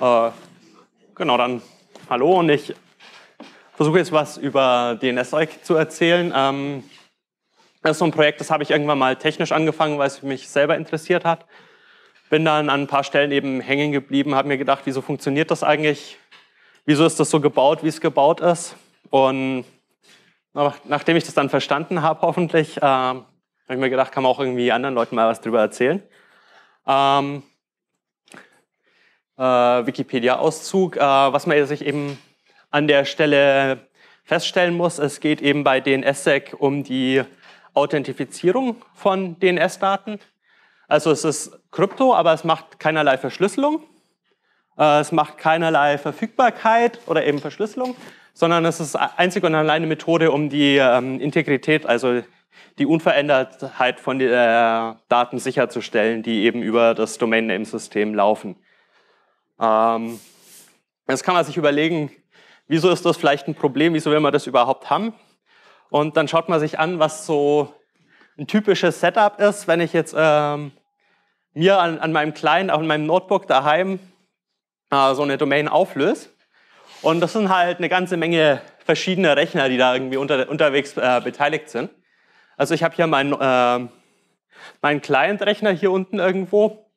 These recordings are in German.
Äh, genau, dann hallo und ich versuche jetzt was über DNS-Eik zu erzählen. Ähm, das ist so ein Projekt, das habe ich irgendwann mal technisch angefangen, weil es mich selber interessiert hat. Bin dann an ein paar Stellen eben hängen geblieben, habe mir gedacht, wieso funktioniert das eigentlich? Wieso ist das so gebaut, wie es gebaut ist? Und nachdem ich das dann verstanden habe, hoffentlich, äh, habe ich mir gedacht, kann man auch irgendwie anderen Leuten mal was drüber erzählen. Ähm, äh, Wikipedia-Auszug. Äh, was man sich eben an der Stelle feststellen muss, es geht eben bei DNSSEC um die Authentifizierung von DNS-Daten. Also es ist Krypto, aber es macht keinerlei Verschlüsselung. Äh, es macht keinerlei Verfügbarkeit oder eben Verschlüsselung, sondern es ist einzig und alleine Methode, um die ähm, Integrität, also die Unverändertheit von den äh, Daten sicherzustellen, die eben über das Domain-Name-System laufen. Ähm, jetzt kann man sich überlegen, wieso ist das vielleicht ein Problem, wieso will man das überhaupt haben? Und dann schaut man sich an, was so ein typisches Setup ist, wenn ich jetzt ähm, mir an, an, meinem kleinen, auch in meinem Notebook daheim äh, so eine Domain auflöse. Und das sind halt eine ganze Menge verschiedene Rechner, die da irgendwie unter, unterwegs äh, beteiligt sind. Also ich habe hier meinen, äh, mein Client-Rechner hier unten irgendwo.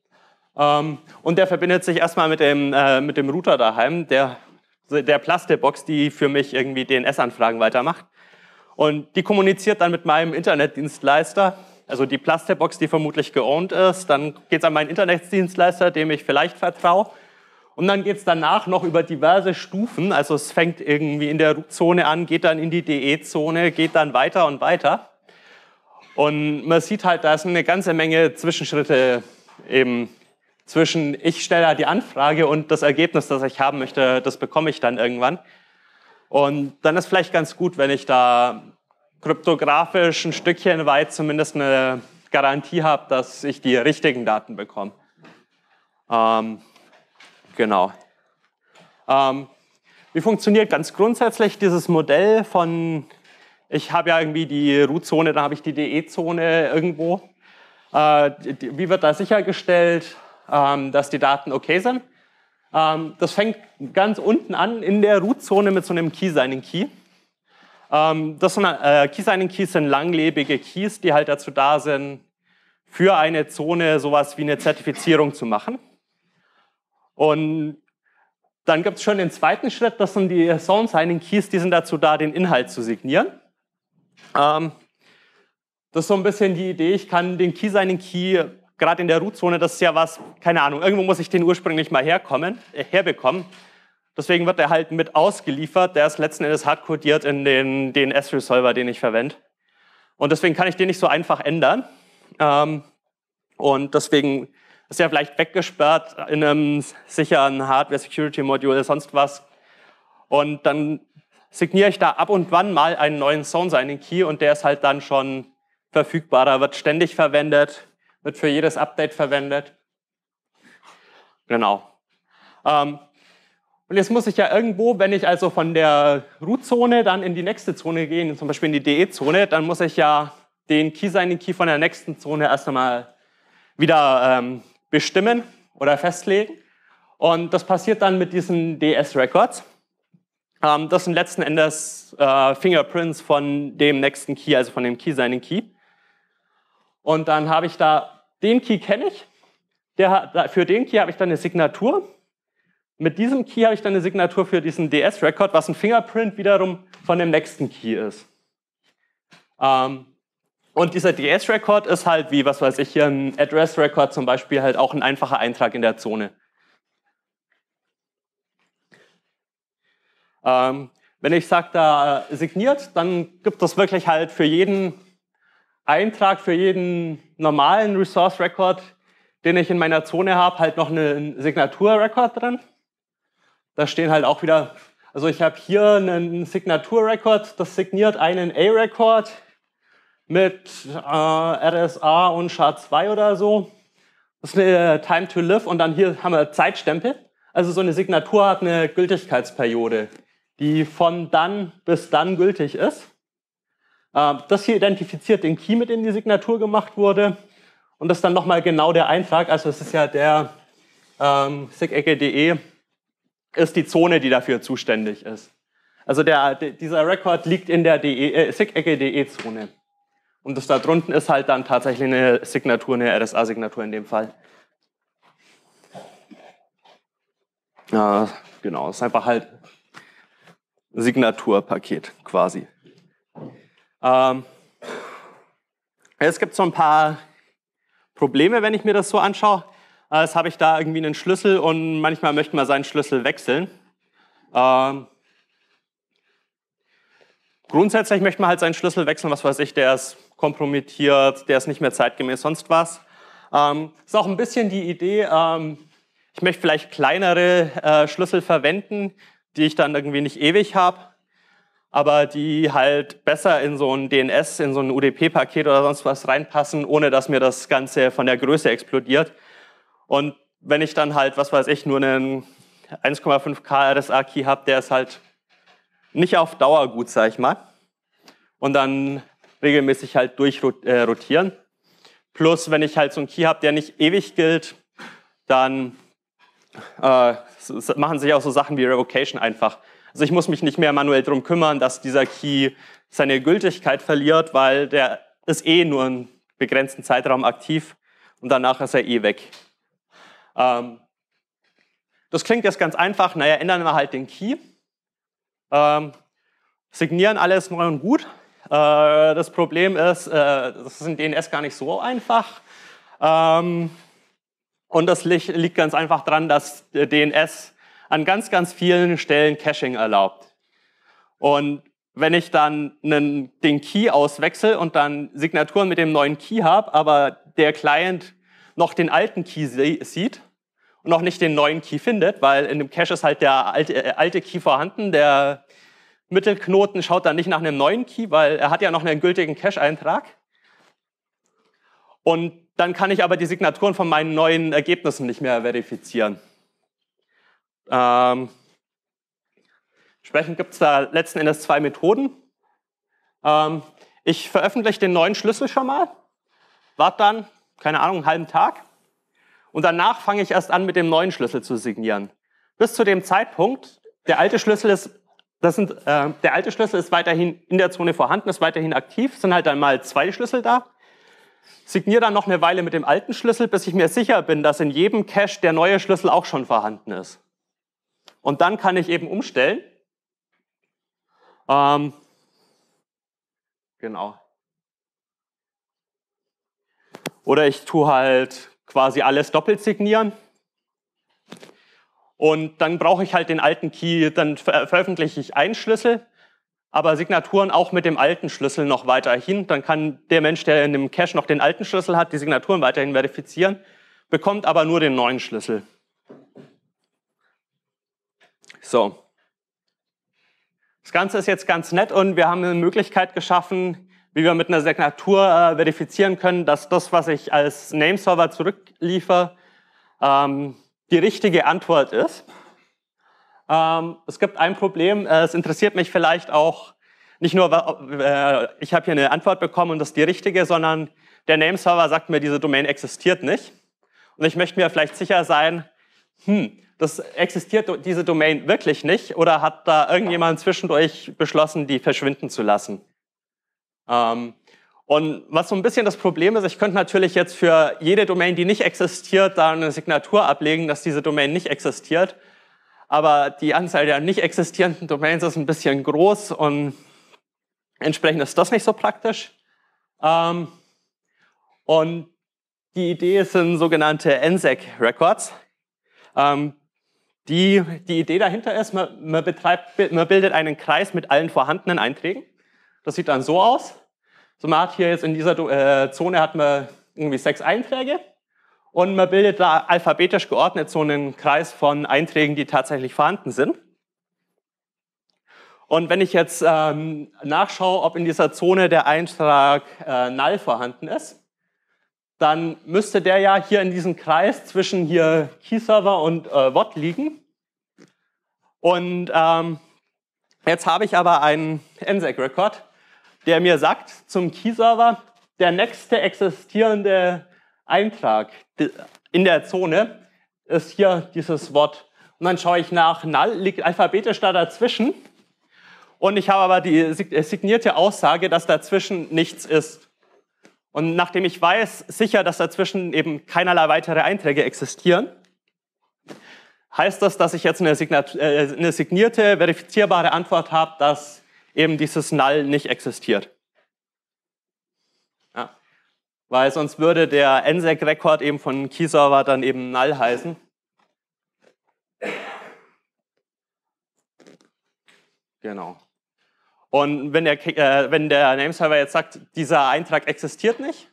Ähm, und der verbindet sich erstmal mit dem, äh, mit dem Router daheim, der, der Plastikbox, die für mich irgendwie DNS-Anfragen weitermacht. Und die kommuniziert dann mit meinem Internetdienstleister, also die Plastikbox, die vermutlich geowned ist. Dann geht es an meinen Internetdienstleister, dem ich vielleicht vertraue. Und dann geht es danach noch über diverse Stufen. Also es fängt irgendwie in der Zone an, geht dann in die DE-Zone, geht dann weiter und weiter. Und man sieht halt, da ist eine ganze Menge Zwischenschritte eben zwischen ich stelle die Anfrage und das Ergebnis, das ich haben möchte, das bekomme ich dann irgendwann. Und dann ist vielleicht ganz gut, wenn ich da kryptografisch ein Stückchen weit zumindest eine Garantie habe, dass ich die richtigen Daten bekomme. Ähm, genau. Ähm, wie funktioniert ganz grundsätzlich dieses Modell von, ich habe ja irgendwie die Root-Zone, dann habe ich die DE-Zone irgendwo. Äh, wie wird da sichergestellt, ähm, dass die Daten okay sind. Ähm, das fängt ganz unten an in der Root-Zone mit so einem Key-Signing-Key. Ähm, das sind, äh, Key-Signing-Keys sind langlebige Keys, die halt dazu da sind, für eine Zone sowas wie eine Zertifizierung zu machen. Und dann gibt es schon den zweiten Schritt, das sind die Zone Signing Keys, die sind dazu da, den Inhalt zu signieren. Ähm, das ist so ein bisschen die Idee, ich kann den Key Signing Key gerade in der Root-Zone, das ist ja was, keine Ahnung, irgendwo muss ich den ursprünglich mal herkommen, äh, herbekommen. Deswegen wird er halt mit ausgeliefert. Der ist letzten Endes hardcodiert in den DNS-Resolver, den ich verwende. Und deswegen kann ich den nicht so einfach ändern. Ähm, und deswegen ist er vielleicht weggesperrt in einem sicheren hardware security module oder sonst was. Und dann signiere ich da ab und wann mal einen neuen Zone Signing Key und der ist halt dann schon verfügbarer, wird ständig verwendet wird für jedes Update verwendet. Genau. Ähm, und jetzt muss ich ja irgendwo, wenn ich also von der Root-Zone dann in die nächste Zone gehe, zum Beispiel in die DE-Zone, dann muss ich ja den Key-Signing-Key von der nächsten Zone erst einmal wieder ähm, bestimmen oder festlegen. Und das passiert dann mit diesen DS-Records. Ähm, das sind letzten Endes äh, Fingerprints von dem nächsten Key, also von dem Key-Signing-Key. key signing key und dann habe ich da, den Key kenne ich, der, für den Key habe ich dann eine Signatur. Mit diesem Key habe ich dann eine Signatur für diesen DS-Record, was ein Fingerprint wiederum von dem nächsten Key ist. Ähm, und dieser DS-Record ist halt wie, was weiß ich, hier ein Address-Record zum Beispiel halt auch ein einfacher Eintrag in der Zone. Ähm, wenn ich sage, da signiert, dann gibt es wirklich halt für jeden Eintrag für jeden normalen Resource Record, den ich in meiner Zone habe, halt noch einen Signatur Record drin. Da stehen halt auch wieder, also ich habe hier einen Signatur Record, das signiert einen A Record mit äh, RSA und SHA-2 oder so. Das ist eine Time to Live und dann hier haben wir Zeitstempel. Also so eine Signatur hat eine Gültigkeitsperiode, die von dann bis dann gültig ist. Ähm, das hier identifiziert den Key, mit dem die Signatur gemacht wurde. Und das ist dann nochmal genau der Eintrag. Also es ist ja der ähm, SIG-Ecke.de ist die Zone, die dafür zuständig ist. Also der, dieser Rekord liegt in der e, äh, eckede zone Und das da drunten ist halt dann tatsächlich eine Signatur, eine RSA-Signatur in dem Fall. Ja, genau, das ist einfach halt Signaturpaket quasi. Ähm, es gibt so ein paar Probleme, wenn ich mir das so anschaue. Als äh, habe ich da irgendwie einen Schlüssel und manchmal möchte man seinen Schlüssel wechseln. Ähm, grundsätzlich möchte man halt seinen Schlüssel wechseln, was weiß ich, der ist kompromittiert, der ist nicht mehr zeitgemäß, sonst was. Ähm, ist auch ein bisschen die Idee, ähm, ich möchte vielleicht kleinere äh, Schlüssel verwenden, die ich dann irgendwie nicht ewig habe aber die halt besser in so ein DNS, in so ein UDP-Paket oder sonst was reinpassen, ohne dass mir das Ganze von der Größe explodiert. Und wenn ich dann halt, was weiß ich, nur einen 1,5K RSA-Key habe, der ist halt nicht auf Dauer gut, sag ich mal. Und dann regelmäßig halt durchrotieren. Äh, Plus, wenn ich halt so einen Key habe, der nicht ewig gilt, dann äh, machen sich auch so Sachen wie Revocation einfach. Also ich muss mich nicht mehr manuell drum kümmern, dass dieser Key seine Gültigkeit verliert, weil der ist eh nur einen begrenzten Zeitraum aktiv und danach ist er eh weg. Ähm, das klingt jetzt ganz einfach, naja, ändern wir halt den Key, ähm, signieren alles neu und gut. Äh, das Problem ist, äh, das ist in DNS gar nicht so einfach. Ähm, und das liegt ganz einfach daran, dass DNS an ganz, ganz vielen Stellen Caching erlaubt. Und wenn ich dann einen, den Key auswechsel und dann Signaturen mit dem neuen Key habe, aber der Client noch den alten Key sieht und noch nicht den neuen Key findet, weil in dem Cache ist halt der alte, äh, alte Key vorhanden, der Mittelknoten schaut dann nicht nach einem neuen Key, weil er hat ja noch einen gültigen Cache-Eintrag. Und dann kann ich aber die Signaturen von meinen neuen Ergebnissen nicht mehr verifizieren. Ähm, entsprechend gibt es da letzten Endes zwei Methoden. Ähm, ich veröffentliche den neuen Schlüssel schon mal, warte dann, keine Ahnung, einen halben Tag und danach fange ich erst an, mit dem neuen Schlüssel zu signieren. Bis zu dem Zeitpunkt, der alte Schlüssel ist, das sind, äh, der alte Schlüssel ist weiterhin in der Zone vorhanden, ist weiterhin aktiv, sind halt dann mal zwei Schlüssel da. Signiere dann noch eine Weile mit dem alten Schlüssel, bis ich mir sicher bin, dass in jedem Cache der neue Schlüssel auch schon vorhanden ist. Und dann kann ich eben umstellen. Ähm, genau. Oder ich tue halt quasi alles doppelt signieren. Und dann brauche ich halt den alten Key, dann ver veröffentliche ich einen Schlüssel, aber Signaturen auch mit dem alten Schlüssel noch weiterhin. Dann kann der Mensch, der in dem Cache noch den alten Schlüssel hat, die Signaturen weiterhin verifizieren, bekommt aber nur den neuen Schlüssel. So. Das Ganze ist jetzt ganz nett und wir haben eine Möglichkeit geschaffen, wie wir mit einer Signatur äh, verifizieren können, dass das, was ich als Nameserver zurückliefer, ähm, die richtige Antwort ist. Ähm, es gibt ein Problem, äh, es interessiert mich vielleicht auch nicht nur, äh, ich habe hier eine Antwort bekommen und das ist die richtige, sondern der Nameserver sagt mir, diese Domain existiert nicht. Und ich möchte mir vielleicht sicher sein, hm, das existiert diese Domain wirklich nicht oder hat da irgendjemand zwischendurch beschlossen, die verschwinden zu lassen? Ähm, und was so ein bisschen das Problem ist, ich könnte natürlich jetzt für jede Domain, die nicht existiert, da eine Signatur ablegen, dass diese Domain nicht existiert. Aber die Anzahl der nicht existierenden Domains ist ein bisschen groß und entsprechend ist das nicht so praktisch. Ähm, und die Idee sind sogenannte NSEC Records. Ähm, die, die Idee dahinter ist, man, man, betreibt, man bildet einen Kreis mit allen vorhandenen Einträgen. Das sieht dann so aus. So, man hat hier jetzt in dieser äh, Zone hat man irgendwie sechs Einträge und man bildet da alphabetisch geordnet so einen Kreis von Einträgen, die tatsächlich vorhanden sind. Und wenn ich jetzt ähm, nachschaue, ob in dieser Zone der Eintrag äh, null vorhanden ist, dann müsste der ja hier in diesem Kreis zwischen hier Key-Server und äh, Watt liegen. Und ähm, jetzt habe ich aber einen NSEC-Record, der mir sagt zum Key-Server, der nächste existierende Eintrag in der Zone ist hier dieses Wort. Und dann schaue ich nach, null liegt alphabetisch da dazwischen. Und ich habe aber die signierte Aussage, dass dazwischen nichts ist. Und nachdem ich weiß, sicher, dass dazwischen eben keinerlei weitere Einträge existieren, heißt das, dass ich jetzt eine, äh, eine signierte, verifizierbare Antwort habe, dass eben dieses Null nicht existiert. Ja. Weil sonst würde der NSEC-Rekord eben von Key-Server dann eben Null heißen. Genau. Und wenn der, äh, wenn der Nameserver jetzt sagt, dieser Eintrag existiert nicht,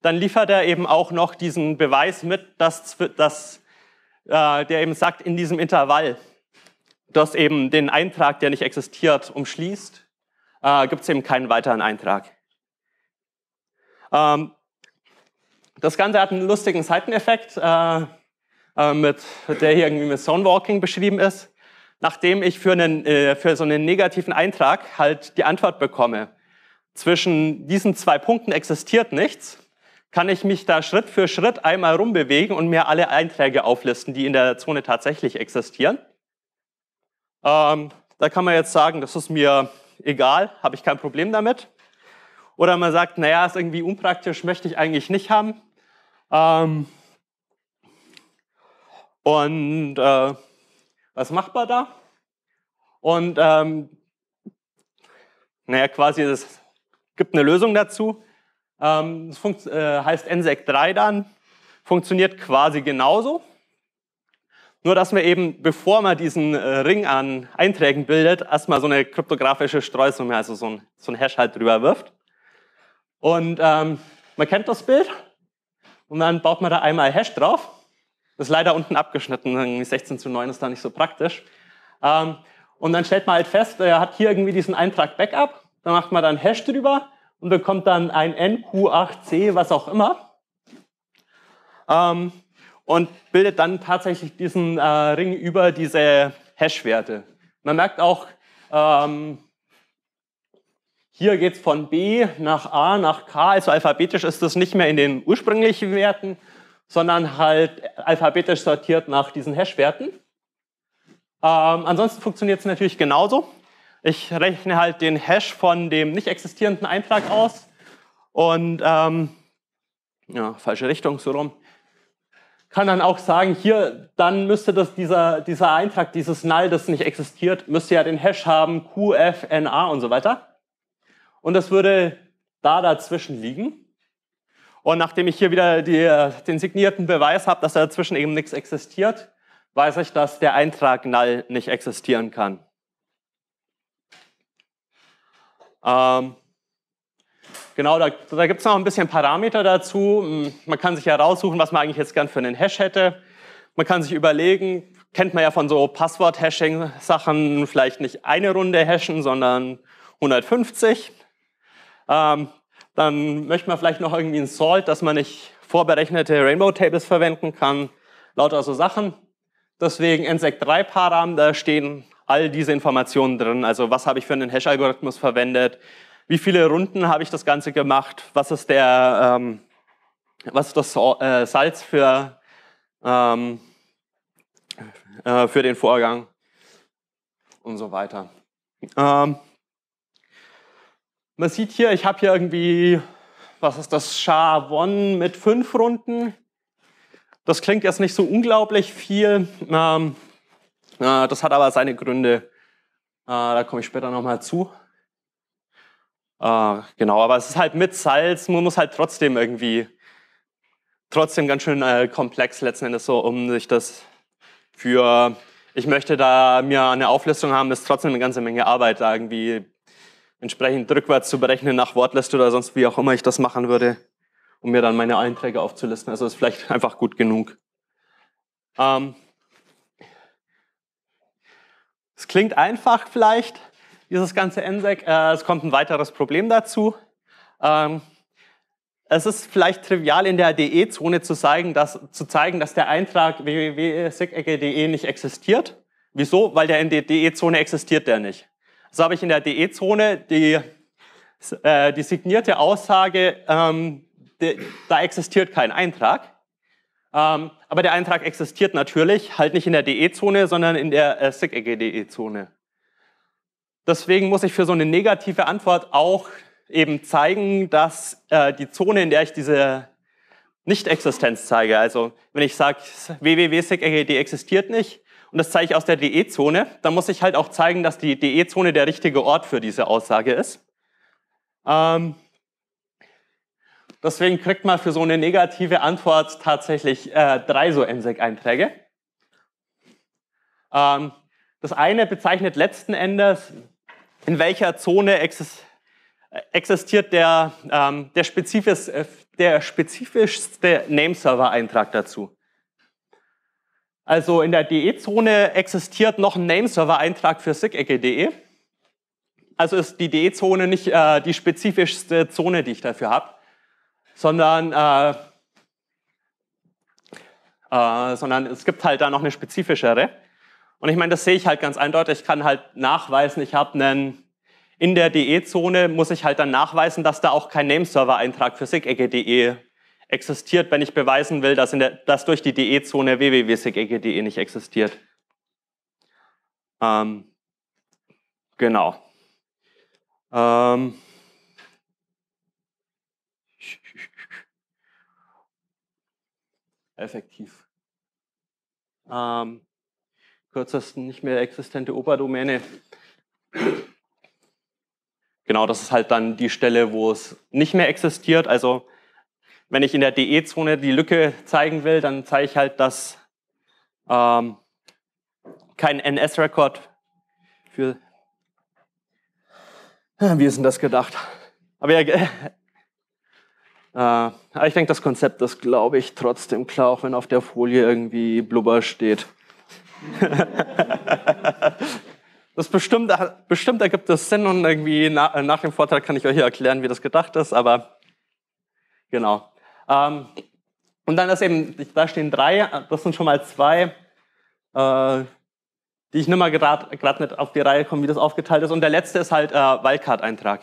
dann liefert er eben auch noch diesen Beweis mit, dass, dass äh, der eben sagt, in diesem Intervall, dass eben den Eintrag, der nicht existiert, umschließt, äh, gibt es eben keinen weiteren Eintrag. Ähm, das Ganze hat einen lustigen Seiteneffekt, äh, äh mit, der hier irgendwie mit Zonewalking beschrieben ist nachdem ich für, einen, äh, für so einen negativen Eintrag halt die Antwort bekomme, zwischen diesen zwei Punkten existiert nichts, kann ich mich da Schritt für Schritt einmal rumbewegen und mir alle Einträge auflisten, die in der Zone tatsächlich existieren. Ähm, da kann man jetzt sagen, das ist mir egal, habe ich kein Problem damit. Oder man sagt, naja, ist irgendwie unpraktisch, möchte ich eigentlich nicht haben. Ähm, und äh, was macht man da? Und ähm, naja, quasi, es gibt eine Lösung dazu. Ähm, das äh, heißt NSEC 3 dann, funktioniert quasi genauso. Nur, dass man eben, bevor man diesen äh, Ring an Einträgen bildet, erstmal so eine kryptografische Streusumme, also so ein, so ein Hash halt drüber wirft. Und ähm, man kennt das Bild und dann baut man da einmal Hash drauf das ist leider unten abgeschnitten. 16 zu 9 ist da nicht so praktisch. Ähm, und dann stellt man halt fest, er hat hier irgendwie diesen Eintrag Backup. Da macht man dann Hash drüber und bekommt dann ein NQ8C, was auch immer. Ähm, und bildet dann tatsächlich diesen äh, Ring über diese Hash-Werte. Man merkt auch, ähm, hier geht es von B nach A nach K, also alphabetisch ist das nicht mehr in den ursprünglichen Werten, sondern halt alphabetisch sortiert nach diesen Hash-Werten. Ähm, ansonsten funktioniert es natürlich genauso. Ich rechne halt den Hash von dem nicht existierenden Eintrag aus und ähm, ja, falsche Richtung so rum. Kann dann auch sagen, hier, dann müsste das dieser, dieser Eintrag, dieses Null, das nicht existiert, müsste ja den Hash haben, Q, F, N, A und so weiter. Und das würde da dazwischen liegen. Und nachdem ich hier wieder die, äh, den signierten Beweis habe, dass dazwischen eben nichts existiert, weiß ich, dass der Eintrag null nicht existieren kann. Ähm, genau, da, da gibt es noch ein bisschen Parameter dazu. Hm, man kann sich heraussuchen, was man eigentlich jetzt gern für einen Hash hätte. Man kann sich überlegen, kennt man ja von so Passwort-Hashing-Sachen, vielleicht nicht eine Runde hashen, sondern 150. Ähm, dann möchte man vielleicht noch irgendwie ein Salt, dass man nicht vorberechnete Rainbow Tables verwenden kann. Lauter so Sachen. Deswegen NSEC 3 parameter stehen all diese Informationen drin. Also was habe ich für einen Hash-Algorithmus verwendet? Wie viele Runden habe ich das Ganze gemacht? Was ist der, ähm, was ist das äh, Salz für, ähm, äh, für den Vorgang? Und so weiter. Ähm, man sieht hier, ich habe hier irgendwie, was ist das, SHA-1 mit fünf Runden. Das klingt jetzt nicht so unglaublich viel, ähm, äh, das hat aber seine Gründe. Äh, da komme ich später nochmal zu. Äh, genau, aber es ist halt mit Salz, man muss halt trotzdem irgendwie, trotzdem ganz schön äh, komplex letzten Endes so, um sich das für, ich möchte da mir eine Auflistung haben, ist trotzdem eine ganze Menge Arbeit da irgendwie entsprechend rückwärts zu berechnen nach Wortliste oder sonst wie auch immer ich das machen würde, um mir dann meine Einträge aufzulisten. Also ist vielleicht einfach gut genug. Ähm, es klingt einfach vielleicht, dieses ganze NSEC. Äh, es kommt ein weiteres Problem dazu. Ähm, es ist vielleicht trivial, in der DE-Zone zu, zeigen, dass, zu zeigen, dass der Eintrag www.sigecke.de e nicht existiert. Wieso? Weil der in der DE-Zone existiert der nicht. So habe ich in der DE-Zone die, äh, die signierte Aussage, ähm, de, da existiert kein Eintrag. Ähm, aber der Eintrag existiert natürlich, halt nicht in der DE-Zone, sondern in der äh, SIG-EG-DE-Zone. Deswegen muss ich für so eine negative Antwort auch eben zeigen, dass äh, die Zone, in der ich diese Nicht-Existenz zeige, also wenn ich sage, www.sig-eg existiert nicht, und das zeige ich aus der DE-Zone, dann muss ich halt auch zeigen, dass die DE-Zone der richtige Ort für diese Aussage ist. Ähm, deswegen kriegt man für so eine negative Antwort tatsächlich äh, drei so MSEC-Einträge. Ähm, das eine bezeichnet letzten Endes, in welcher Zone äh, existiert der, ähm, der, spezifisch, äh, der spezifischste Nameserver-Eintrag dazu. Also in der DE-Zone existiert noch ein Nameserver-Eintrag für sigecke.de. Also ist die DE-Zone nicht äh, die spezifischste Zone, die ich dafür habe, sondern, äh, äh, sondern es gibt halt da noch eine spezifischere. Und ich meine, das sehe ich halt ganz eindeutig. Ich kann halt nachweisen, ich habe einen, in der DE-Zone muss ich halt dann nachweisen, dass da auch kein Nameserver-Eintrag für sigecke.de existiert, wenn ich beweisen will, dass, der, dass durch die DE-Zone www.segege.de nicht existiert. Ähm, genau. Ähm, effektiv. Ähm, kürzesten nicht mehr existente Oberdomäne. Genau, das ist halt dann die Stelle, wo es nicht mehr existiert. Also wenn ich in der DE-Zone die Lücke zeigen will, dann zeige ich halt, dass ähm, kein NS-Rekord für... Wie ist denn das gedacht? Aber ja, äh, ich denke, das Konzept ist, glaube ich, trotzdem klar, auch wenn auf der Folie irgendwie Blubber steht. Das bestimmt, bestimmt ergibt das Sinn und irgendwie nach, nach dem Vortrag kann ich euch erklären, wie das gedacht ist, aber genau. Ähm, und dann ist eben, da stehen drei, äh, das sind schon mal zwei, äh, die ich nicht mal gerade nicht auf die Reihe komme, wie das aufgeteilt ist. Und der letzte ist halt äh, Wildcard-Eintrag.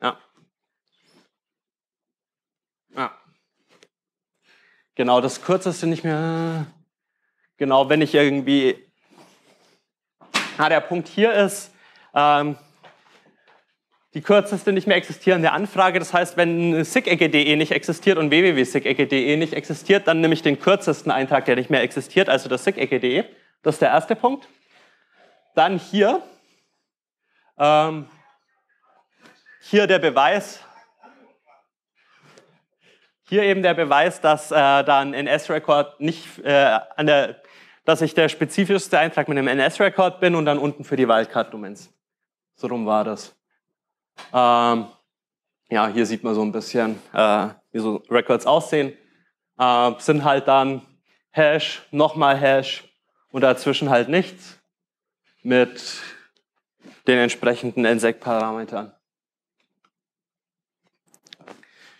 Ja. ja. Genau, das kürzeste nicht mehr. Genau, wenn ich irgendwie. Ah, der Punkt hier ist, ähm, die kürzeste nicht mehr existierende Anfrage. Das heißt, wenn sickecke.de nicht existiert und www.sigecke.de nicht existiert, dann nehme ich den kürzesten Eintrag, der nicht mehr existiert, also das sickecke.de. Das ist der erste Punkt. Dann hier, ähm, hier der Beweis, hier eben der Beweis, dass äh, da ein NS-Record nicht äh, an der, dass ich der spezifischste Eintrag mit einem NS-Record bin und dann unten für die Wildcard-Domains. So rum war das. Ähm, ja, hier sieht man so ein bisschen, äh, wie so Records aussehen. Äh, sind halt dann Hash, nochmal Hash und dazwischen halt nichts mit den entsprechenden NSEC-Parametern.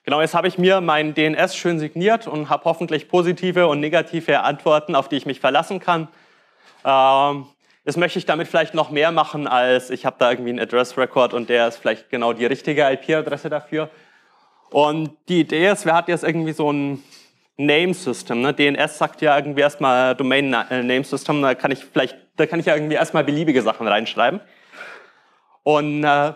Genau, jetzt habe ich mir mein DNS schön signiert und habe hoffentlich positive und negative Antworten, auf die ich mich verlassen kann. Ähm, das möchte ich damit vielleicht noch mehr machen, als ich habe da irgendwie einen Address Record und der ist vielleicht genau die richtige IP-Adresse dafür. Und die Idee ist, wer hat jetzt irgendwie so ein Name System? Ne? DNS sagt ja irgendwie erstmal Domain Name System, da kann ich vielleicht, da kann ich ja irgendwie erstmal beliebige Sachen reinschreiben. Und äh,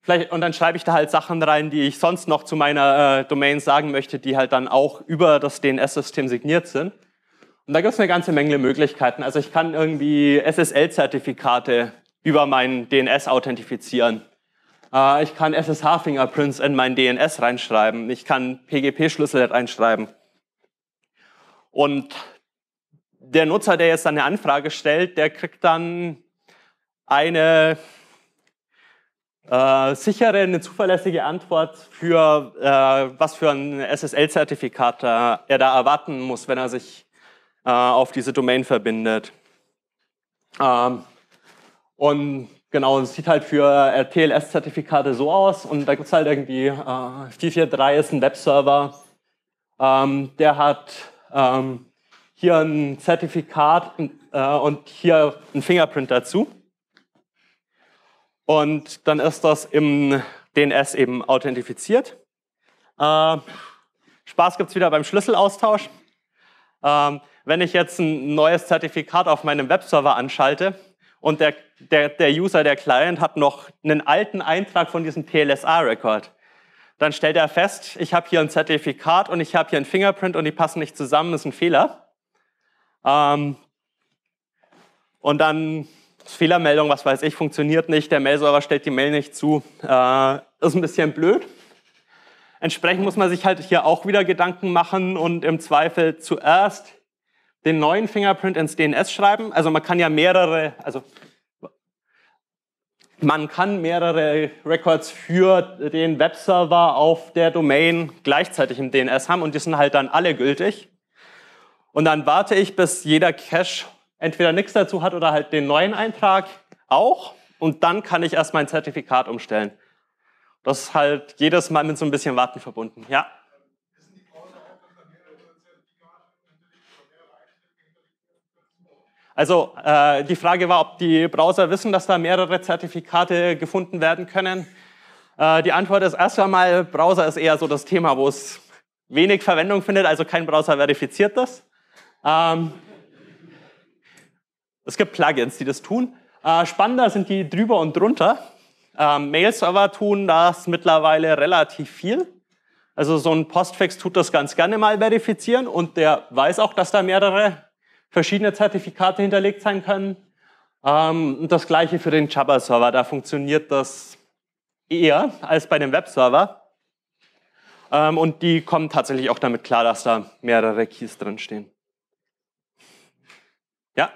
Vielleicht, und dann schreibe ich da halt Sachen rein, die ich sonst noch zu meiner äh, Domain sagen möchte, die halt dann auch über das DNS-System signiert sind. Und da gibt es eine ganze Menge Möglichkeiten. Also ich kann irgendwie SSL-Zertifikate über meinen DNS authentifizieren. Äh, ich kann SSH-Fingerprints in meinen DNS reinschreiben. Ich kann PGP-Schlüssel reinschreiben. Und der Nutzer, der jetzt dann eine Anfrage stellt, der kriegt dann eine äh, sichere, eine zuverlässige Antwort für, äh, was für ein SSL-Zertifikat äh, er da erwarten muss, wenn er sich äh, auf diese Domain verbindet. Ähm, und genau, es sieht halt für äh, TLS-Zertifikate so aus und da gibt es halt irgendwie, äh, 443 ist ein Webserver, ähm, der hat ähm, hier ein Zertifikat äh, und hier ein Fingerprint dazu. Und dann ist das im DNS eben authentifiziert. Äh, Spaß gibt es wieder beim Schlüsselaustausch. Ähm, wenn ich jetzt ein neues Zertifikat auf meinem Webserver anschalte und der, der, der User, der Client hat noch einen alten Eintrag von diesem PLSA-Record, dann stellt er fest, ich habe hier ein Zertifikat und ich habe hier ein Fingerprint und die passen nicht zusammen, ist ein Fehler. Ähm, und dann ist Fehlermeldung, was weiß ich, funktioniert nicht, der Mailserver stellt die Mail nicht zu, äh, ist ein bisschen blöd. Entsprechend muss man sich halt hier auch wieder Gedanken machen und im Zweifel zuerst den neuen Fingerprint ins DNS schreiben. Also man kann ja mehrere, also man kann mehrere Records für den Webserver auf der Domain gleichzeitig im DNS haben und die sind halt dann alle gültig. Und dann warte ich, bis jeder Cache entweder nichts dazu hat oder halt den neuen Eintrag auch. Und dann kann ich erst mein Zertifikat umstellen. Das ist halt jedes Mal mit so ein bisschen Warten verbunden. Ja. Also äh, die Frage war, ob die Browser wissen, dass da mehrere Zertifikate gefunden werden können. Äh, die Antwort ist erst einmal, Browser ist eher so das Thema, wo es wenig Verwendung findet, also kein Browser verifiziert das. Ähm, es gibt Plugins, die das tun. Äh, spannender sind die drüber und drunter. Ähm, Mail-Server tun das mittlerweile relativ viel. Also so ein Postfix tut das ganz gerne mal verifizieren und der weiß auch, dass da mehrere verschiedene Zertifikate hinterlegt sein können. Ähm, und das gleiche für den java server Da funktioniert das eher als bei dem Web-Server. Ähm, und die kommen tatsächlich auch damit klar, dass da mehrere Keys drinstehen. Ja?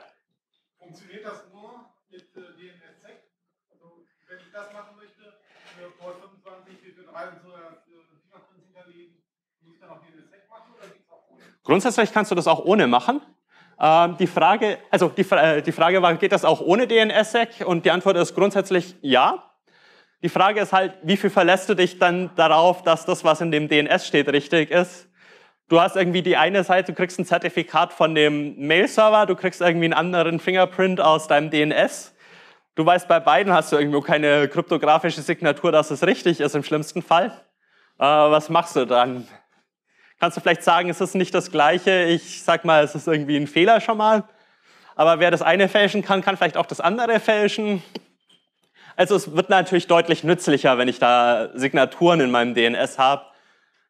Funktioniert das nur mit äh, DNSSEC? Also, wenn ich das machen möchte, für Port 25, für 3 und so, hinterlegen, muss ich dann auch DNSSEC machen oder geht es auch ohne? Grundsätzlich kannst du das auch ohne machen. Ähm, die, Frage, also die, äh, die Frage war, geht das auch ohne DNSSEC? Und die Antwort ist grundsätzlich ja. Die Frage ist halt, wie viel verlässt du dich dann darauf, dass das, was in dem DNS steht, richtig ist? Du hast irgendwie die eine Seite, du kriegst ein Zertifikat von dem Mail-Server, du kriegst irgendwie einen anderen Fingerprint aus deinem DNS. Du weißt, bei beiden hast du irgendwo keine kryptografische Signatur, dass es richtig ist im schlimmsten Fall. Äh, was machst du dann? kannst du vielleicht sagen, es ist nicht das Gleiche. Ich sag mal, es ist irgendwie ein Fehler schon mal. Aber wer das eine fälschen kann, kann vielleicht auch das andere fälschen. Also es wird natürlich deutlich nützlicher, wenn ich da Signaturen in meinem DNS habe,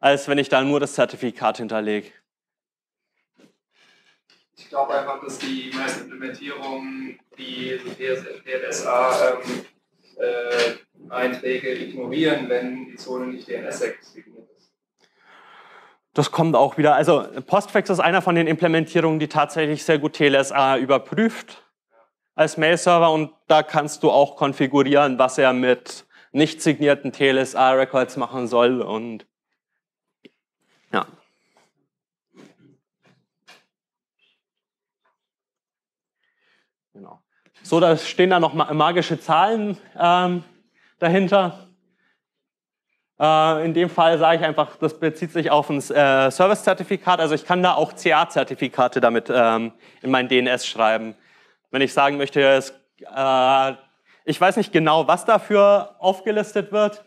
als wenn ich da nur das Zertifikat hinterlege. Ich glaube einfach, dass die meisten Implementierungen die DNSA-Einträge ähm, äh, ignorieren, wenn die Zone nicht DNS-existiert sex das kommt auch wieder. Also Postfix ist einer von den Implementierungen, die tatsächlich sehr gut TLSA überprüft als Mail-Server und da kannst du auch konfigurieren, was er mit nicht signierten TLSA-Records machen soll und ja. Genau. So, da stehen da noch magische Zahlen ähm, dahinter. Äh, in dem Fall sage ich einfach, das bezieht sich auf ein äh, Service-Zertifikat. Also ich kann da auch CA-Zertifikate damit ähm, in mein DNS schreiben. Wenn ich sagen möchte, äh, ich weiß nicht genau, was dafür aufgelistet wird,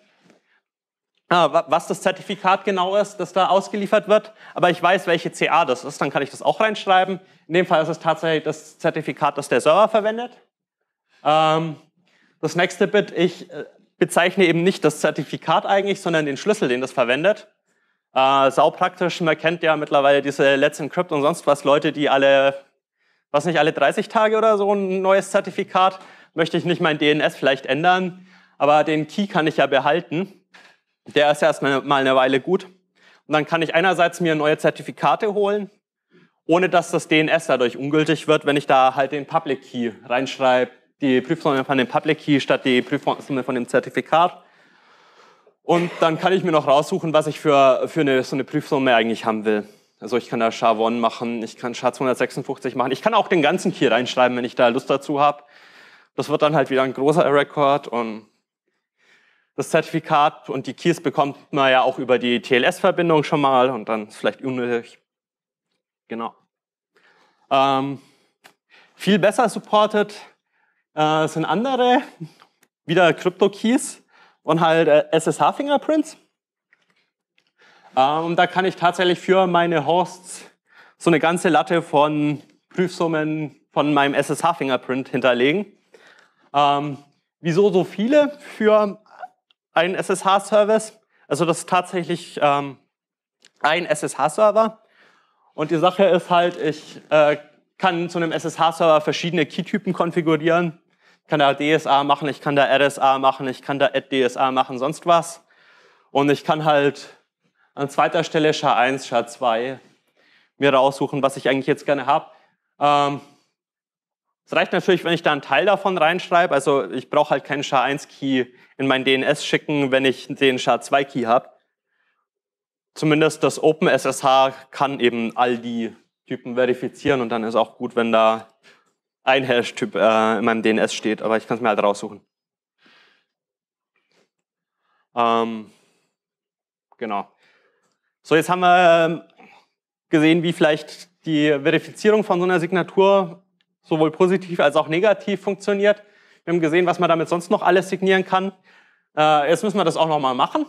was das Zertifikat genau ist, das da ausgeliefert wird, aber ich weiß, welche CA das ist, dann kann ich das auch reinschreiben. In dem Fall ist es tatsächlich das Zertifikat, das der Server verwendet. Ähm, das nächste Bit, ich bezeichne eben nicht das Zertifikat eigentlich, sondern den Schlüssel, den das verwendet. Äh, sau praktisch, man kennt ja mittlerweile diese Let's Encrypt und sonst was, Leute, die alle, was nicht, alle 30 Tage oder so ein neues Zertifikat, möchte ich nicht mein DNS vielleicht ändern, aber den Key kann ich ja behalten. Der ist ja erstmal mal eine Weile gut. Und dann kann ich einerseits mir neue Zertifikate holen, ohne dass das DNS dadurch ungültig wird, wenn ich da halt den Public Key reinschreibe die Prüfsumme von dem Public Key statt die Prüfsumme von dem Zertifikat. Und dann kann ich mir noch raussuchen, was ich für, für eine, so eine Prüfsumme eigentlich haben will. Also ich kann da SHA-1 machen, ich kann SHA-256 machen. Ich kann auch den ganzen Key reinschreiben, wenn ich da Lust dazu habe. Das wird dann halt wieder ein großer Rekord und das Zertifikat und die Keys bekommt man ja auch über die TLS-Verbindung schon mal und dann ist vielleicht unnötig. Genau. Ähm, viel besser supported äh, sind andere, wieder Crypto-Keys und halt äh, SSH-Fingerprints. Ähm, da kann ich tatsächlich für meine Hosts so eine ganze Latte von Prüfsummen von meinem SSH-Fingerprint hinterlegen. Ähm, wieso so viele für einen SSH-Service? Also das ist tatsächlich ähm, ein SSH-Server. Und die Sache ist halt, ich äh, kann zu einem SSH-Server verschiedene Key-Typen konfigurieren kann da DSA machen, ich kann da RSA machen, ich kann da AddDSA machen, sonst was. Und ich kann halt an zweiter Stelle SHA1, SHA2 mir raussuchen, was ich eigentlich jetzt gerne habe. Ähm, es reicht natürlich, wenn ich da einen Teil davon reinschreibe. Also ich brauche halt keinen SHA-1-Key in mein DNS schicken, wenn ich den SHA-2-Key habe. Zumindest das OpenSSH kann eben all die Typen verifizieren und dann ist auch gut, wenn da ein Hash-Typ äh, in meinem DNS steht, aber ich kann es mir halt raussuchen. Ähm, genau. So, jetzt haben wir ähm, gesehen, wie vielleicht die Verifizierung von so einer Signatur sowohl positiv als auch negativ funktioniert. Wir haben gesehen, was man damit sonst noch alles signieren kann. Äh, jetzt müssen wir das auch nochmal machen.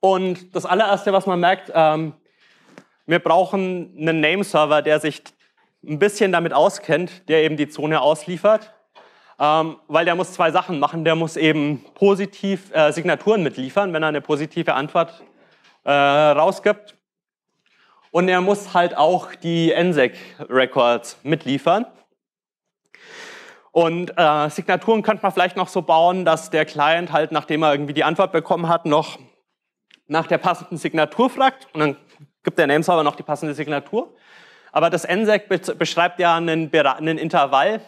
Und das allererste, was man merkt, ähm, wir brauchen einen Name-Server, der sich ein bisschen damit auskennt, der eben die Zone ausliefert, ähm, weil der muss zwei Sachen machen. Der muss eben positiv äh, Signaturen mitliefern, wenn er eine positive Antwort äh, rausgibt. Und er muss halt auch die NSEC-Records mitliefern. Und äh, Signaturen könnte man vielleicht noch so bauen, dass der Client halt, nachdem er irgendwie die Antwort bekommen hat, noch nach der passenden Signatur fragt. Und dann gibt der Nameserver noch die passende Signatur. Aber das NSEC beschreibt ja einen, einen Intervall,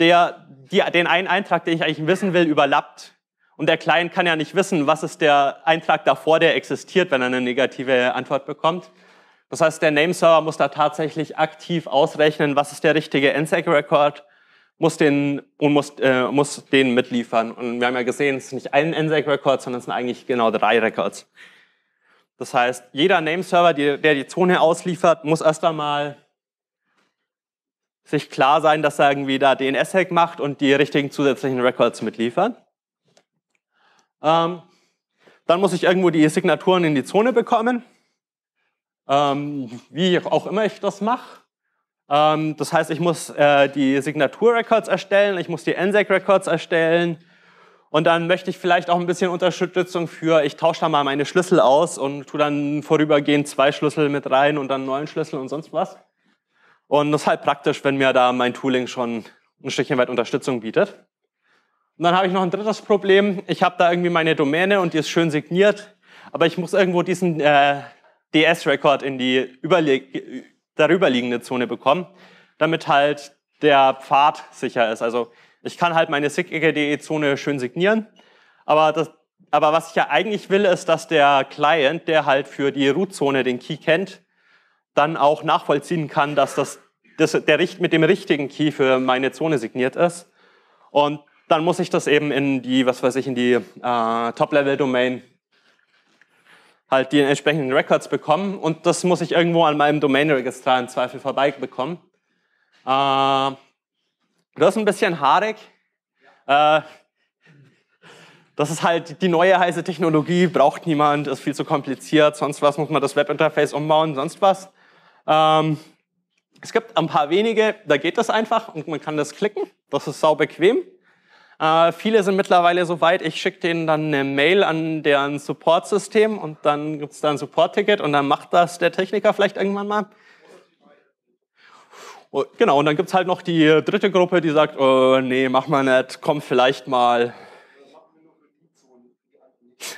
der die, den einen Eintrag, den ich eigentlich wissen will, überlappt. Und der Client kann ja nicht wissen, was ist der Eintrag davor, der existiert, wenn er eine negative Antwort bekommt. Das heißt, der Nameserver muss da tatsächlich aktiv ausrechnen, was ist der richtige NSEC-Record muss den, und muss, äh, muss den mitliefern. Und wir haben ja gesehen, es ist nicht ein NSEC-Record, sondern es sind eigentlich genau drei Records. Das heißt, jeder Nameserver, der die Zone ausliefert, muss erst einmal sich klar sein, dass er irgendwie da DNS-Hack macht und die richtigen zusätzlichen Records mitliefert. Ähm, dann muss ich irgendwo die Signaturen in die Zone bekommen, ähm, wie auch immer ich das mache. Ähm, das heißt, ich muss äh, die Signatur-Records erstellen, ich muss die NSEC-Records erstellen, und dann möchte ich vielleicht auch ein bisschen Unterstützung für, ich tausche da mal meine Schlüssel aus und tu dann vorübergehend zwei Schlüssel mit rein und dann einen neuen Schlüssel und sonst was. Und das ist halt praktisch, wenn mir da mein Tooling schon ein Stückchen weit Unterstützung bietet. Und dann habe ich noch ein drittes Problem. Ich habe da irgendwie meine Domäne und die ist schön signiert, aber ich muss irgendwo diesen äh, DS-Record in die darüberliegende Zone bekommen, damit halt der Pfad sicher ist. Also ich kann halt meine sig SigEGDE-Zone schön signieren, aber, das, aber was ich ja eigentlich will, ist, dass der Client, der halt für die Root-Zone den Key kennt, dann auch nachvollziehen kann, dass das, das der Richt, mit dem richtigen Key für meine Zone signiert ist. Und dann muss ich das eben in die, was weiß ich, in die äh, Top-Level-Domain halt die entsprechenden Records bekommen und das muss ich irgendwo an meinem Domain-Registrar im Zweifel vorbei bekommen. Äh, Du hast ein bisschen haarig. Ja. Äh, das ist halt die neue heiße Technologie, braucht niemand, ist viel zu kompliziert, sonst was muss man das Webinterface umbauen, sonst was. Ähm, es gibt ein paar wenige, da geht das einfach und man kann das klicken. Das ist sau bequem. Äh, viele sind mittlerweile so weit, ich schicke denen dann eine Mail an deren Support-System und dann gibt es da ein Support-Ticket und dann macht das der Techniker vielleicht irgendwann mal. Genau, und dann gibt es halt noch die äh, dritte Gruppe, die sagt, oh, nee, mach mal nicht, komm vielleicht mal.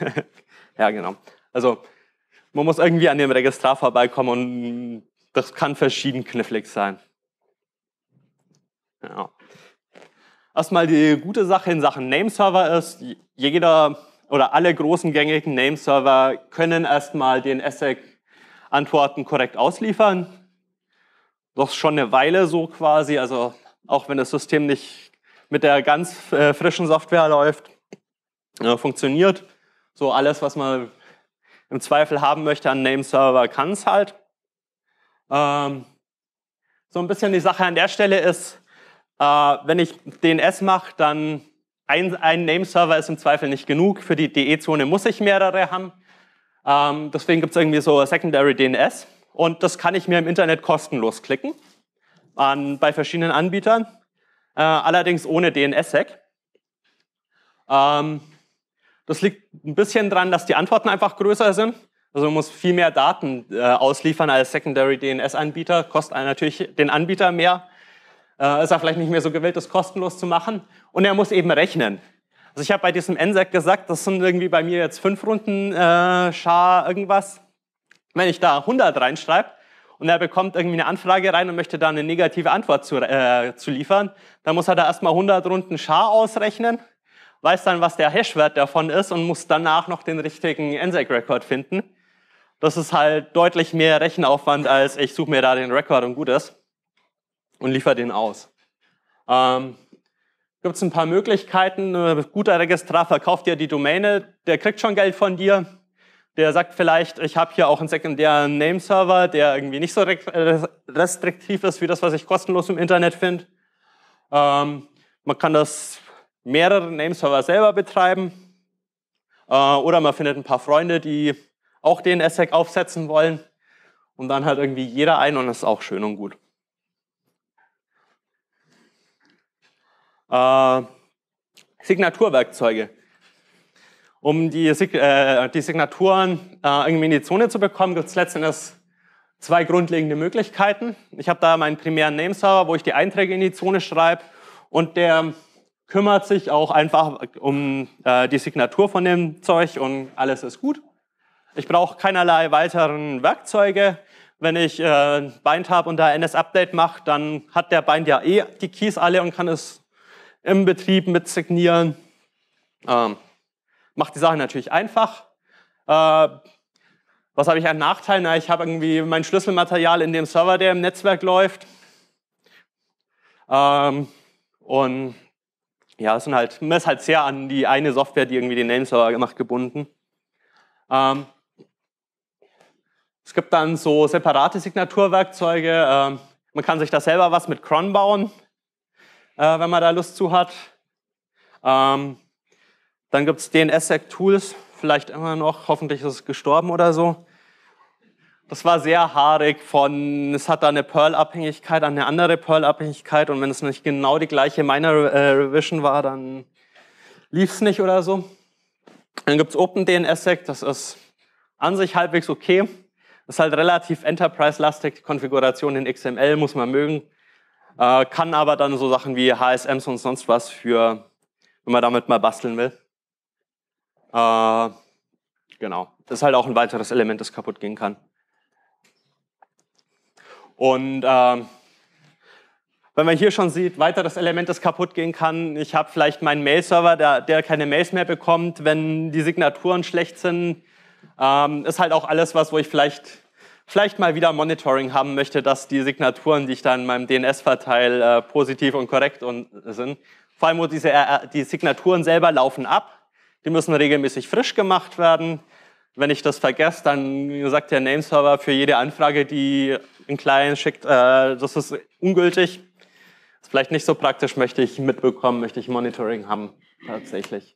ja, genau. Also man muss irgendwie an dem Registrar vorbeikommen und das kann verschieden knifflig sein. Ja. Erstmal die gute Sache in Sachen Nameserver ist, jeder oder alle großen gängigen Nameserver können erstmal den ASIC-Antworten korrekt ausliefern doch schon eine Weile so quasi. Also auch wenn das System nicht mit der ganz äh, frischen Software läuft, äh, funktioniert. So alles, was man im Zweifel haben möchte an Name-Server, kann es halt. Ähm, so ein bisschen die Sache an der Stelle ist, äh, wenn ich DNS mache, dann ein, ein Nameserver ist im Zweifel nicht genug. Für die DE-Zone muss ich mehrere haben. Ähm, deswegen gibt es irgendwie so Secondary DNS. Und das kann ich mir im Internet kostenlos klicken, an, bei verschiedenen Anbietern, äh, allerdings ohne DNS-Hack. Ähm, das liegt ein bisschen daran, dass die Antworten einfach größer sind. Also man muss viel mehr Daten äh, ausliefern als Secondary DNS-Anbieter, kostet natürlich den Anbieter mehr. Äh, ist er vielleicht nicht mehr so gewillt, das kostenlos zu machen. Und er muss eben rechnen. Also ich habe bei diesem NSEC gesagt, das sind irgendwie bei mir jetzt fünf Runden äh, Schar irgendwas wenn ich da 100 reinschreibe und er bekommt irgendwie eine Anfrage rein und möchte da eine negative Antwort zu, äh, zu liefern, dann muss er da erstmal 100 Runden Schar ausrechnen, weiß dann, was der Hashwert davon ist und muss danach noch den richtigen NSEC-Record finden. Das ist halt deutlich mehr Rechenaufwand, als ich suche mir da den Record und gut ist und liefere den aus. Ähm, Gibt es ein paar Möglichkeiten. Ein guter Registrar verkauft dir die Domäne, der kriegt schon Geld von dir der sagt vielleicht, ich habe hier auch einen sekundären Nameserver, der irgendwie nicht so restriktiv ist wie das, was ich kostenlos im Internet finde. Ähm, man kann das mehrere Nameserver selber betreiben. Äh, oder man findet ein paar Freunde, die auch den ASEC aufsetzen wollen. Und dann hat irgendwie jeder einen und das ist auch schön und gut. Äh, Signaturwerkzeuge um die, äh, die Signaturen äh, irgendwie in die Zone zu bekommen, gibt es letztendlich zwei grundlegende Möglichkeiten. Ich habe da meinen primären Nameserver, wo ich die Einträge in die Zone schreibe und der kümmert sich auch einfach um äh, die Signatur von dem Zeug und alles ist gut. Ich brauche keinerlei weiteren Werkzeuge. Wenn ich äh, Bind habe und da NS-Update mache, dann hat der Bind ja eh die Keys alle und kann es im Betrieb mit signieren. Ähm, Macht die Sache natürlich einfach. Äh, was habe ich einen Nachteil? Na, ich habe irgendwie mein Schlüsselmaterial in dem Server, der im Netzwerk läuft. Ähm, und ja, es sind halt, man ist halt sehr an die eine Software, die irgendwie den Nameserver macht, gebunden. Ähm, es gibt dann so separate Signaturwerkzeuge. Ähm, man kann sich da selber was mit Cron bauen, äh, wenn man da Lust zu hat. Ähm, dann gibt es DNSSEC-Tools, vielleicht immer noch, hoffentlich ist es gestorben oder so. Das war sehr haarig von, es hat da eine Perl-Abhängigkeit an eine andere Perl-Abhängigkeit und wenn es nicht genau die gleiche meiner äh, Revision war, dann lief es nicht oder so. Dann gibt es OpenDNSSEC, das ist an sich halbwegs okay. ist halt relativ enterprise-lastig, die Konfiguration in XML muss man mögen. Äh, kann aber dann so Sachen wie HSMs und sonst was für, wenn man damit mal basteln will. Äh, genau. Das ist halt auch ein weiteres Element, das kaputt gehen kann. Und äh, wenn man hier schon sieht, weiteres Element, das kaputt gehen kann, ich habe vielleicht meinen Mail-Server, der, der, keine Mails mehr bekommt, wenn die Signaturen schlecht sind. Ähm, ist halt auch alles was, wo ich vielleicht, vielleicht mal wieder Monitoring haben möchte, dass die Signaturen, die ich dann in meinem DNS verteile, äh, positiv und korrekt und, äh, sind. Vor allem, wo diese, die Signaturen selber laufen ab. Die müssen regelmäßig frisch gemacht werden. Wenn ich das vergesse, dann sagt der Nameserver für jede Anfrage, die ein Client schickt, äh, das ist ungültig. Das ist vielleicht nicht so praktisch, möchte ich mitbekommen, möchte ich Monitoring haben, tatsächlich.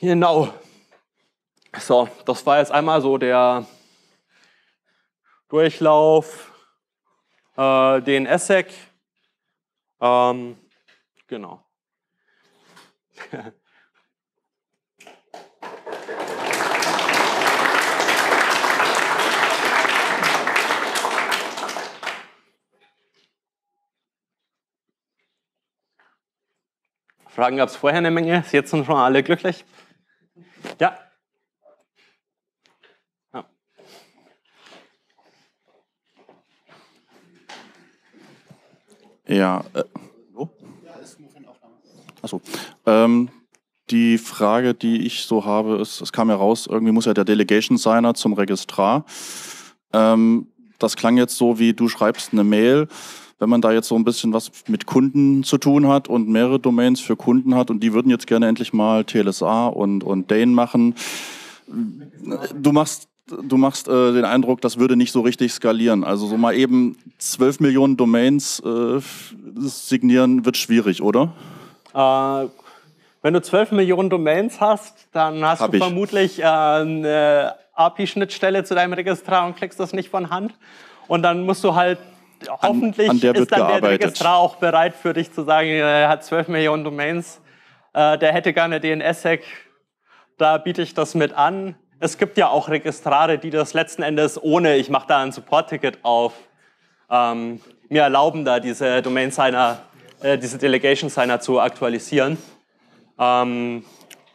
Genau. So, das war jetzt einmal so der Durchlauf, äh, den ESSEC. Ähm, genau. Fragen gab es vorher eine Menge, jetzt sind schon alle glücklich. Ja. ja. Ja. Äh, wo? Ja, ist nur von Achso. Ähm, die Frage, die ich so habe, ist, es kam ja raus, irgendwie muss ja der Delegation Signer zum Registrar. Ähm, das klang jetzt so, wie du schreibst eine Mail wenn man da jetzt so ein bisschen was mit Kunden zu tun hat und mehrere Domains für Kunden hat und die würden jetzt gerne endlich mal TLSA und, und Dane machen. Du machst du machst äh, den Eindruck, das würde nicht so richtig skalieren. Also so mal eben 12 Millionen Domains äh, signieren wird schwierig, oder? Äh, wenn du 12 Millionen Domains hast, dann hast Hab du ich. vermutlich äh, eine API-Schnittstelle zu deinem Registrar und klickst das nicht von Hand. Und dann musst du halt hoffentlich an, an ist dann gearbeitet. der Registrar auch bereit für dich zu sagen, äh, er hat 12 Millionen Domains, äh, der hätte gerne DNS-Sec, da biete ich das mit an. Es gibt ja auch Registrare, die das letzten Endes ohne, ich mache da ein Support-Ticket auf, ähm, mir erlauben, da diese Domain-Signer, äh, diese Delegation-Signer zu aktualisieren. Ähm,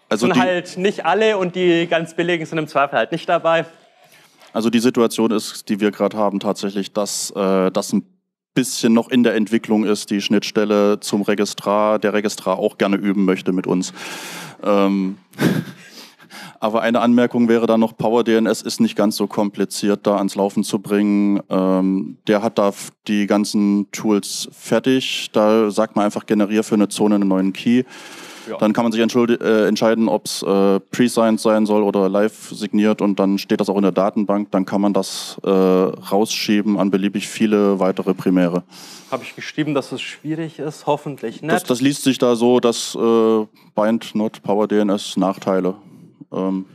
also sind halt nicht alle und die ganz billigen sind im Zweifel halt nicht dabei. Also die Situation ist, die wir gerade haben, tatsächlich, dass äh, das ein bisschen noch in der Entwicklung ist, die Schnittstelle zum Registrar, der Registrar auch gerne üben möchte mit uns. Ähm Aber eine Anmerkung wäre dann noch, PowerDNS ist nicht ganz so kompliziert da ans Laufen zu bringen. Ähm, der hat da die ganzen Tools fertig. Da sagt man einfach, generiere für eine Zone einen neuen Key. Dann kann man sich äh, entscheiden, ob es äh, pre-signed sein soll oder live signiert und dann steht das auch in der Datenbank. Dann kann man das äh, rausschieben an beliebig viele weitere Primäre. Habe ich geschrieben, dass es schwierig ist? Hoffentlich nicht. Das, das liest sich da so, dass äh, Bind, Not, Power DNS Nachteile. Ähm.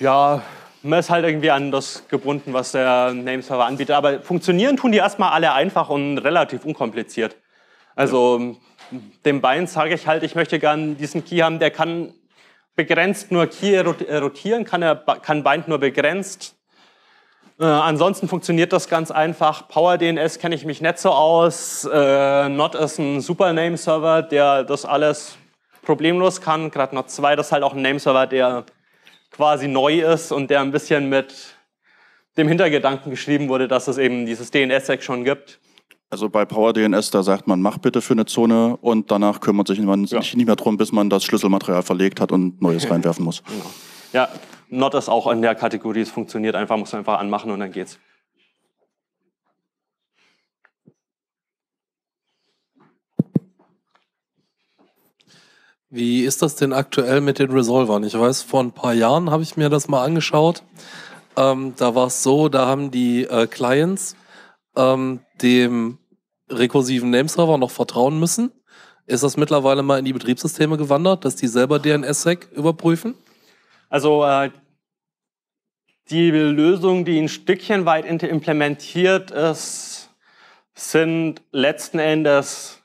Ja, man ist halt irgendwie an das gebunden, was der Nameserver anbietet. Aber funktionieren tun die erstmal alle einfach und relativ unkompliziert. Also ja dem Bein sage ich halt, ich möchte gern diesen Key haben, der kann begrenzt nur Key rotieren, kann, er, kann Bind nur begrenzt. Äh, ansonsten funktioniert das ganz einfach. PowerDNS kenne ich mich nicht so aus. Äh, Not ist ein super Name Server, der das alles problemlos kann. Gerade Not 2, das ist halt auch ein Name Server, der quasi neu ist und der ein bisschen mit dem Hintergedanken geschrieben wurde, dass es eben dieses DNS-Eck schon gibt. Also bei PowerDNS, da sagt man, mach bitte für eine Zone und danach kümmert sich man ja. sich nicht mehr drum, bis man das Schlüsselmaterial verlegt hat und Neues reinwerfen muss. Ja, Not ist auch in der Kategorie, es funktioniert einfach, muss man einfach anmachen und dann geht's. Wie ist das denn aktuell mit den Resolvern? Ich weiß, vor ein paar Jahren habe ich mir das mal angeschaut. Ähm, da war es so, da haben die äh, Clients ähm, dem rekursiven Nameserver noch vertrauen müssen, ist das mittlerweile mal in die Betriebssysteme gewandert, dass die selber DNS-Sec überprüfen? Also äh, die Lösung, die ein Stückchen weit implementiert ist, sind letzten Endes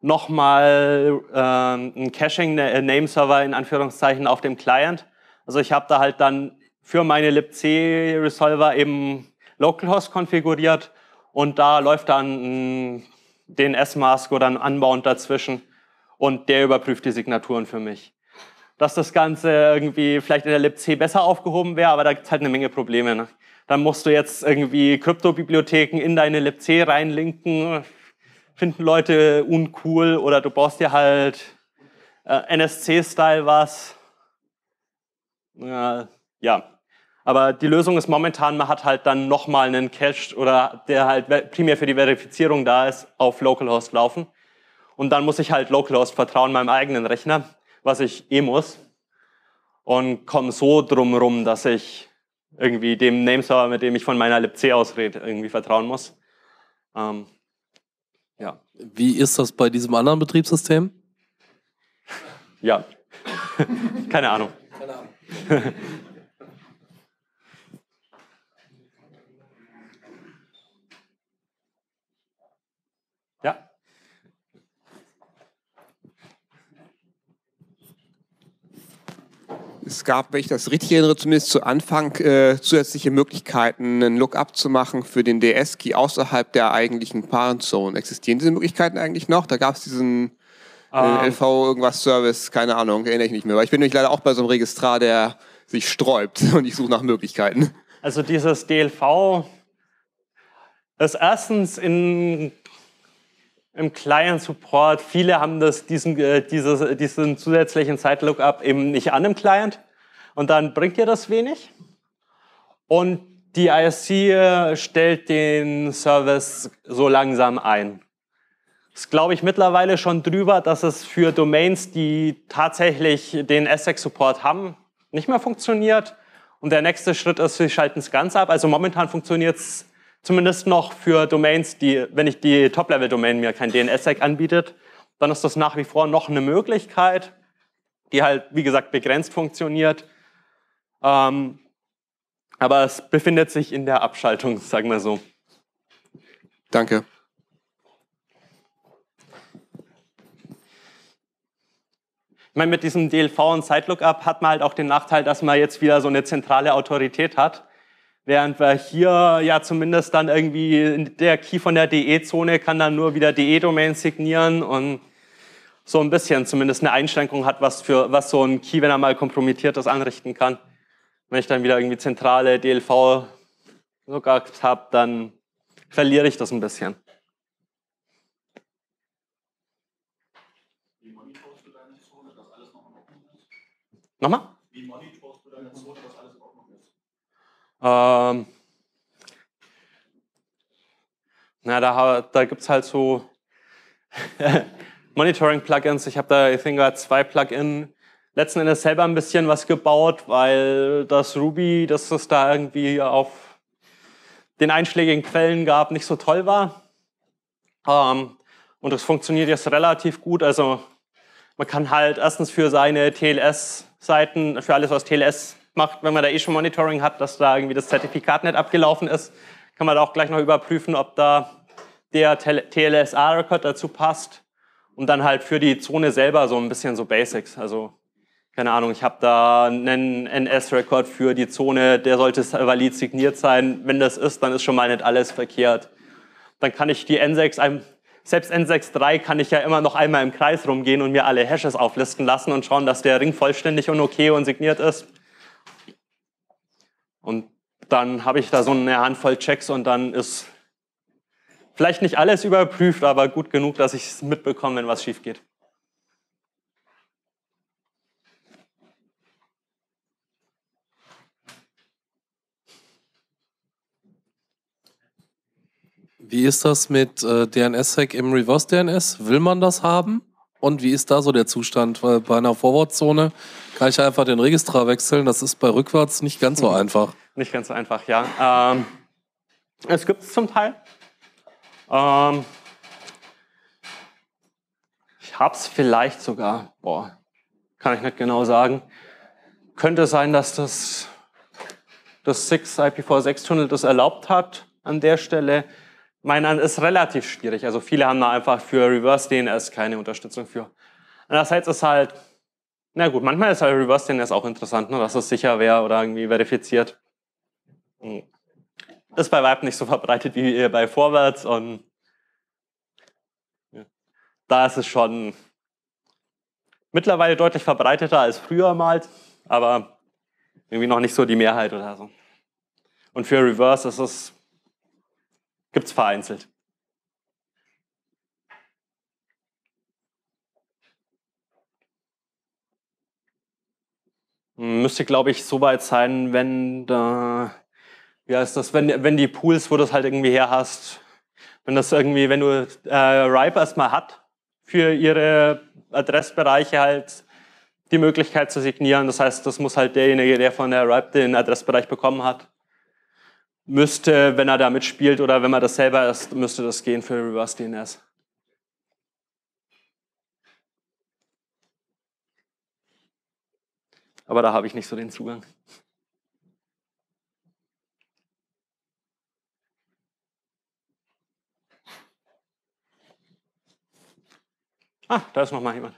nochmal äh, ein caching äh, nameserver in Anführungszeichen auf dem Client. Also ich habe da halt dann für meine libc-Resolver eben Localhost konfiguriert und da läuft dann ein DNS-Mask oder ein Unbound dazwischen und der überprüft die Signaturen für mich. Dass das Ganze irgendwie vielleicht in der libc besser aufgehoben wäre, aber da gibt es halt eine Menge Probleme. Ne? Dann musst du jetzt irgendwie Kryptobibliotheken in deine libc reinlinken, finden Leute uncool oder du baust dir halt äh, NSC-Style was. Äh, ja. Aber die Lösung ist momentan, man hat halt dann nochmal einen Cache oder der halt primär für die Verifizierung da ist, auf Localhost laufen. Und dann muss ich halt Localhost vertrauen meinem eigenen Rechner, was ich eh muss. Und komme so drum rum, dass ich irgendwie dem Nameserver, mit dem ich von meiner libc ausrede, irgendwie vertrauen muss. Ähm, ja. Wie ist das bei diesem anderen Betriebssystem? Ja, keine Ahnung. Keine Ahnung. Es gab, wenn ich das richtig erinnere, zumindest zu Anfang äh, zusätzliche Möglichkeiten, einen Lookup zu machen für den DS-Key außerhalb der eigentlichen Parentzone. Existieren diese Möglichkeiten eigentlich noch? Da gab es diesen äh, ähm. LV irgendwas Service, keine Ahnung, erinnere ich nicht mehr. Weil ich bin nämlich leider auch bei so einem Registrar, der sich sträubt und ich suche nach Möglichkeiten. Also dieses DLV ist erstens in im Client-Support, viele haben das, diesen, äh, dieses, äh, diesen zusätzlichen Zeitlookup eben nicht an im Client und dann bringt ihr das wenig. Und die ISC äh, stellt den Service so langsam ein. Ist, glaube ich, mittlerweile schon drüber, dass es für Domains, die tatsächlich den ASSEC-Support haben, nicht mehr funktioniert. Und der nächste Schritt ist, sie schalten es ganz ab. Also momentan funktioniert es Zumindest noch für Domains, die, wenn ich die Top-Level-Domain mir kein DNS-Sec anbietet, dann ist das nach wie vor noch eine Möglichkeit, die halt, wie gesagt, begrenzt funktioniert. Ähm, aber es befindet sich in der Abschaltung, sagen wir so. Danke. Ich meine, mit diesem DLV und Side-Lookup hat man halt auch den Nachteil, dass man jetzt wieder so eine zentrale Autorität hat, Während wir hier ja zumindest dann irgendwie der Key von der DE-Zone kann dann nur wieder DE-Domain signieren und so ein bisschen zumindest eine Einschränkung hat, was, für, was so ein Key, wenn er mal kompromittiert ist, anrichten kann. Wenn ich dann wieder irgendwie zentrale DLV sogar habe, dann verliere ich das ein bisschen. Nochmal? Ähm, na, da, da gibt es halt so Monitoring-Plugins. Ich habe da, ich denke, zwei Plugins letzten Endes selber ein bisschen was gebaut, weil das Ruby, das es da irgendwie auf den einschlägigen Quellen gab, nicht so toll war. Ähm, und das funktioniert jetzt relativ gut. Also man kann halt erstens für seine TLS-Seiten, für alles, was TLS macht, wenn man da eh schon Monitoring hat, dass da irgendwie das Zertifikat nicht abgelaufen ist, kann man da auch gleich noch überprüfen, ob da der TLSA-Record dazu passt und dann halt für die Zone selber so ein bisschen so Basics. Also keine Ahnung, ich habe da einen NS-Record für die Zone, der sollte valid signiert sein. Wenn das ist, dann ist schon mal nicht alles verkehrt. Dann kann ich die N6, selbst N63 kann ich ja immer noch einmal im Kreis rumgehen und mir alle Hashes auflisten lassen und schauen, dass der Ring vollständig und okay und signiert ist. Und dann habe ich da so eine Handvoll Checks und dann ist vielleicht nicht alles überprüft, aber gut genug, dass ich es mitbekomme, wenn was schief geht. Wie ist das mit äh, DNS-Hack im Reverse-DNS? Will man das haben? Und wie ist da so der Zustand? Weil äh, bei einer Vorwortzone? Kann ich einfach den Registrar wechseln, das ist bei rückwärts nicht ganz so mhm. einfach. Nicht ganz so einfach, ja. Ähm, es gibt es zum Teil. Ähm, ich es vielleicht sogar, boah, kann ich nicht genau sagen. Könnte sein, dass das, das Six IPv6-Tunnel das erlaubt hat an der Stelle. Mein an ist relativ schwierig. Also viele haben da einfach für Reverse DNS keine Unterstützung für. Andererseits ist halt na gut, manchmal ist halt Reverse DNS auch interessant, ne, dass es sicher wäre oder irgendwie verifiziert. Hm. Ist bei Vibe nicht so verbreitet wie äh, bei Vorwärts und da ist es schon mittlerweile deutlich verbreiteter als früher mal, aber irgendwie noch nicht so die Mehrheit oder so. Und für Reverse gibt es vereinzelt. Müsste, glaube ich, soweit sein, wenn da, wie heißt das, wenn, wenn die Pools, wo du das halt irgendwie her hast, wenn das irgendwie, wenn du äh, Ripe erstmal hat, für ihre Adressbereiche halt die Möglichkeit zu signieren. Das heißt, das muss halt derjenige, der von der Ripe den Adressbereich bekommen hat, müsste, wenn er da mitspielt oder wenn man das selber ist, müsste das gehen für Reverse DNS. aber da habe ich nicht so den Zugang. Ah, da ist nochmal jemand.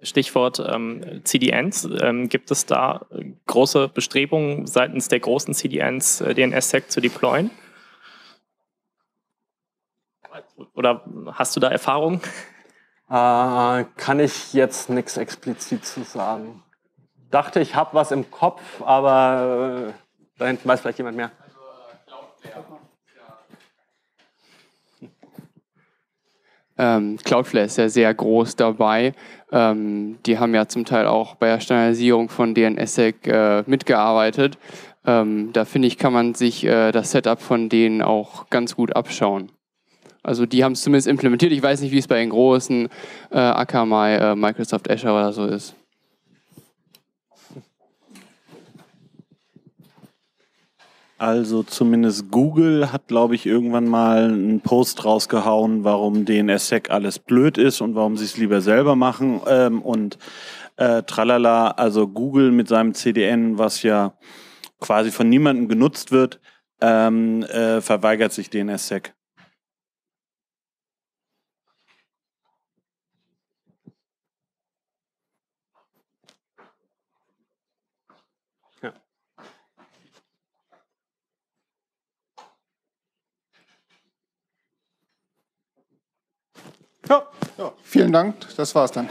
Stichwort ähm, CDNs. Ähm, gibt es da große Bestrebungen seitens der großen CDNs, äh, DNS-Sec zu deployen? Oder hast du da Erfahrungen? Äh, kann ich jetzt nichts explizit zu sagen. Dachte, ich habe was im Kopf, aber äh, da hinten weiß vielleicht jemand mehr. Ähm, Cloudflare ist ja sehr groß dabei. Ähm, die haben ja zum Teil auch bei der Standardisierung von DNSSEC äh, mitgearbeitet. Ähm, da finde ich, kann man sich äh, das Setup von denen auch ganz gut abschauen. Also die haben es zumindest implementiert. Ich weiß nicht, wie es bei den großen äh, Akamai, äh, Microsoft Azure oder so ist. Also zumindest Google hat, glaube ich, irgendwann mal einen Post rausgehauen, warum DNSSEC alles blöd ist und warum sie es lieber selber machen. Ähm, und äh, tralala, also Google mit seinem CDN, was ja quasi von niemandem genutzt wird, ähm, äh, verweigert sich DNSSEC. Ja, ja. vielen Dank. Das war's dann.